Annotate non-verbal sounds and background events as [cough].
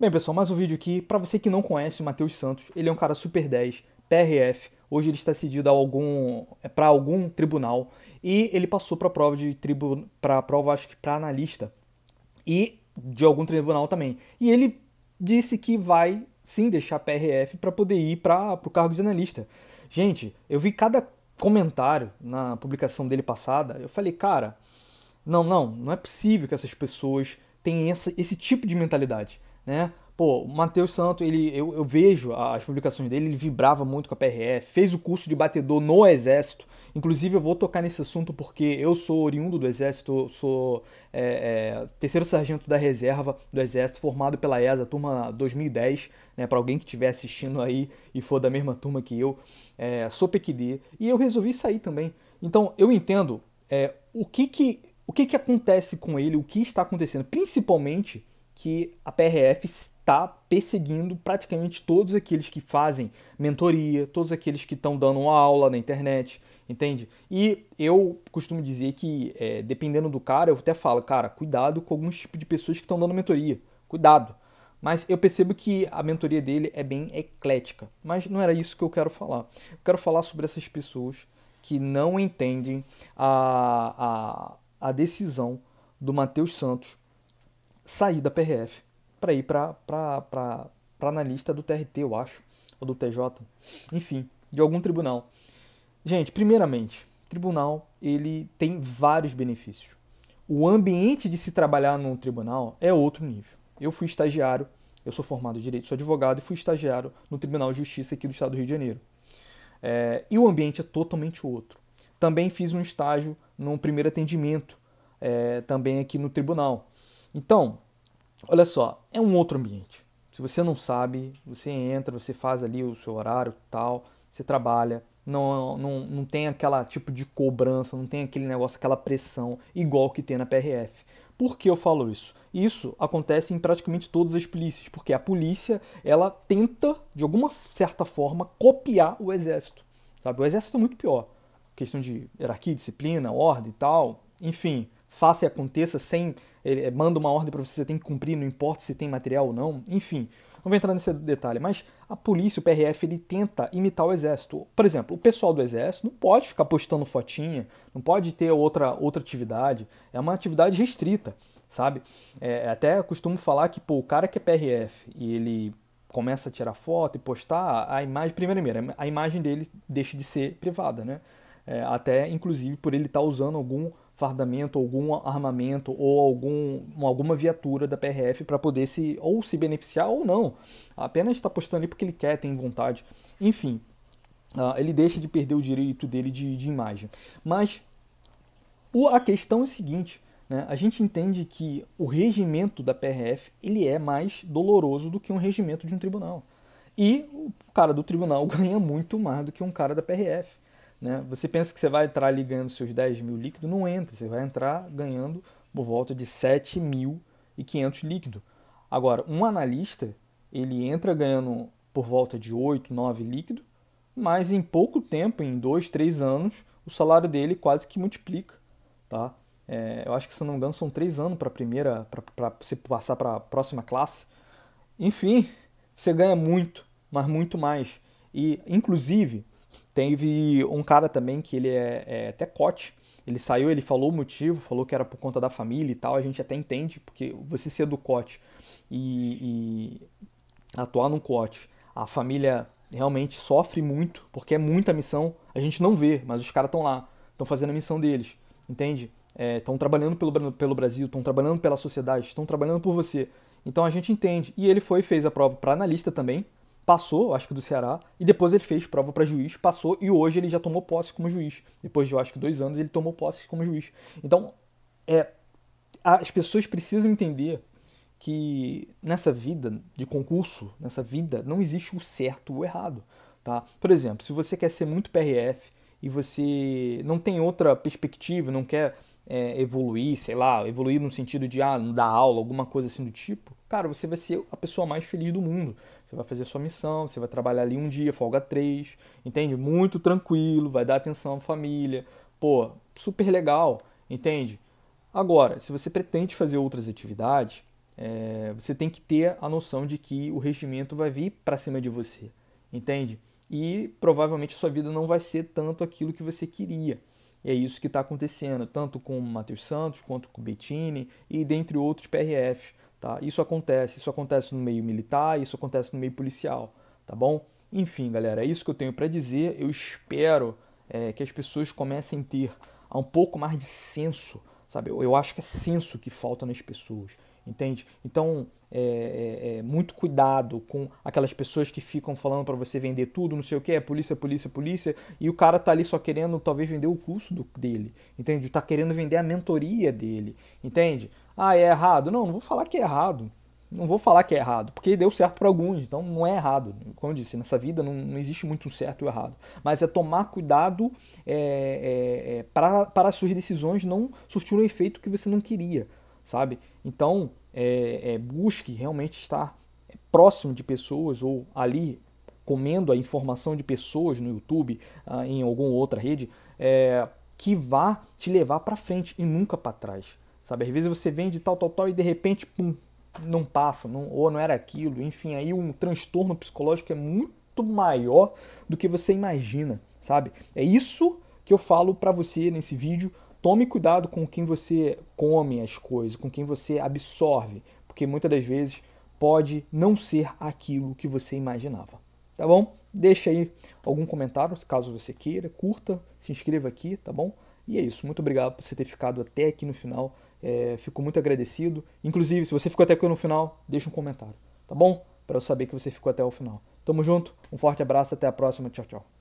Bem, pessoal, mais um vídeo aqui. Para você que não conhece o Matheus Santos, ele é um cara super 10, PRF. Hoje ele está cedido a algum é, para algum tribunal e ele passou para prova de tribo para prova acho que para analista e de algum tribunal também. E ele disse que vai sim deixar PRF para poder ir para o cargo de analista. Gente, eu vi cada comentário na publicação dele passada, eu falei, cara, não, não, não é possível que essas pessoas tenham essa, esse tipo de mentalidade né? Pô, o Matheus Santo, ele, eu, eu vejo as publicações dele, ele vibrava muito com a PRF, fez o curso de batedor no Exército. Inclusive, eu vou tocar nesse assunto porque eu sou oriundo do Exército, sou é, é, terceiro sargento da reserva do Exército, formado pela ESA, turma 2010, né, para alguém que estiver assistindo aí e for da mesma turma que eu, é, sou PQD, e eu resolvi sair também. Então, eu entendo é, o que que. O que, que acontece com ele, o que está acontecendo, principalmente que a PRF está perseguindo praticamente todos aqueles que fazem mentoria, todos aqueles que estão dando uma aula na internet, entende? E eu costumo dizer que, é, dependendo do cara, eu até falo, cara, cuidado com alguns tipos de pessoas que estão dando mentoria, cuidado. Mas eu percebo que a mentoria dele é bem eclética. Mas não era isso que eu quero falar. Eu quero falar sobre essas pessoas que não entendem a, a, a decisão do Matheus Santos sair da PRF para ir para analista do TRT, eu acho, ou do TJ, enfim, de algum tribunal. Gente, primeiramente, tribunal ele tem vários benefícios. O ambiente de se trabalhar num tribunal é outro nível. Eu fui estagiário, eu sou formado em direito, sou advogado e fui estagiário no Tribunal de Justiça aqui do Estado do Rio de Janeiro. É, e o ambiente é totalmente outro. Também fiz um estágio num primeiro atendimento, é, também aqui no tribunal. Então, olha só, é um outro ambiente. Se você não sabe, você entra, você faz ali o seu horário tal, você trabalha, não, não, não tem aquela tipo de cobrança, não tem aquele negócio, aquela pressão igual que tem na PRF. Por que eu falo isso? Isso acontece em praticamente todas as polícias, porque a polícia ela tenta, de alguma certa forma, copiar o exército. Sabe? O exército é muito pior. Questão de hierarquia, disciplina, ordem e tal, enfim faça e aconteça sem. Ele eh, manda uma ordem para você, você tem que cumprir, não importa se tem material ou não. Enfim, não vou entrar nesse detalhe, mas a polícia, o PRF, ele tenta imitar o exército. Por exemplo, o pessoal do exército não pode ficar postando fotinha, não pode ter outra, outra atividade. É uma atividade restrita, sabe? É, é até costumo falar que pô, o cara que é PRF e ele começa a tirar foto e postar, a imagem, primeiro, primeiro a imagem dele deixa de ser privada, né? É, até inclusive por ele estar tá usando algum fardamento, algum armamento ou algum, alguma viatura da PRF para poder se ou se beneficiar ou não. Apenas está postando ali porque ele quer, tem vontade. Enfim, uh, ele deixa de perder o direito dele de, de imagem. Mas o, a questão é a seguinte. Né? A gente entende que o regimento da PRF ele é mais doloroso do que um regimento de um tribunal. E o cara do tribunal [laughs] ganha muito mais do que um cara da PRF. Né? Você pensa que você vai entrar ali ganhando seus 10 mil líquido, não entra, você vai entrar ganhando por volta de 7.500 líquido. Agora, um analista, ele entra ganhando por volta de 8, 9 líquido, mas em pouco tempo, em 2, 3 anos, o salário dele quase que multiplica. Tá? É, eu acho que, se não me engano, são 3 anos para a primeira, para você passar para a próxima classe. Enfim, você ganha muito, mas muito mais. E, inclusive, Teve um cara também que ele é, é até cote. Ele saiu, ele falou o motivo, falou que era por conta da família e tal. A gente até entende, porque você ser do cote e, e atuar no cote, a família realmente sofre muito, porque é muita missão. A gente não vê, mas os caras estão lá, estão fazendo a missão deles, entende? Estão é, trabalhando pelo, pelo Brasil, estão trabalhando pela sociedade, estão trabalhando por você. Então a gente entende. E ele foi fez a prova para analista também, passou, acho que do Ceará, e depois ele fez prova para juiz, passou e hoje ele já tomou posse como juiz. Depois de, eu acho que dois anos, ele tomou posse como juiz. Então, é, as pessoas precisam entender que nessa vida de concurso, nessa vida, não existe o certo ou o errado. Tá? Por exemplo, se você quer ser muito PRF e você não tem outra perspectiva, não quer é, evoluir, sei lá, evoluir no sentido de ah, dar aula, alguma coisa assim do tipo, cara, você vai ser a pessoa mais feliz do mundo. Você vai fazer sua missão, você vai trabalhar ali um dia, folga três, entende? Muito tranquilo, vai dar atenção à família, pô, super legal, entende? Agora, se você pretende fazer outras atividades, é, você tem que ter a noção de que o regimento vai vir para cima de você, entende? E provavelmente sua vida não vai ser tanto aquilo que você queria. E é isso que está acontecendo, tanto com o Matheus Santos, quanto com o Bettini e dentre outros PRF. Tá? Isso acontece, isso acontece no meio militar, isso acontece no meio policial, tá bom? Enfim, galera, é isso que eu tenho para dizer. Eu espero é, que as pessoas comecem a ter um pouco mais de senso, sabe? Eu, eu acho que é senso que falta nas pessoas, entende? Então, é, é, é, muito cuidado com aquelas pessoas que ficam falando para você vender tudo, não sei o que, é polícia, polícia, polícia, e o cara tá ali só querendo talvez vender o curso do, dele, entende? Tá querendo vender a mentoria dele, entende? Ah, é errado? Não, não vou falar que é errado. Não vou falar que é errado, porque deu certo para alguns, então não é errado. Como eu disse, nessa vida não, não existe muito um certo ou errado. Mas é tomar cuidado é, é, é para, para as suas decisões não surtirem um efeito que você não queria, sabe? Então, é, é, busque realmente estar próximo de pessoas ou ali comendo a informação de pessoas no YouTube, ah, em alguma outra rede, é, que vá te levar para frente e nunca para trás. Sabe, às vezes você vende tal, tal, tal e de repente, pum, não passa, não, ou não era aquilo, enfim, aí um transtorno psicológico é muito maior do que você imagina, sabe? É isso que eu falo para você nesse vídeo tome cuidado com quem você come as coisas, com quem você absorve, porque muitas das vezes pode não ser aquilo que você imaginava. Tá bom? Deixa aí algum comentário, caso você queira, curta, se inscreva aqui, tá bom? E é isso. Muito obrigado por você ter ficado até aqui no final. É, fico muito agradecido. Inclusive, se você ficou até aqui no final, deixa um comentário, tá bom? Para eu saber que você ficou até o final. Tamo junto, um forte abraço, até a próxima. Tchau, tchau.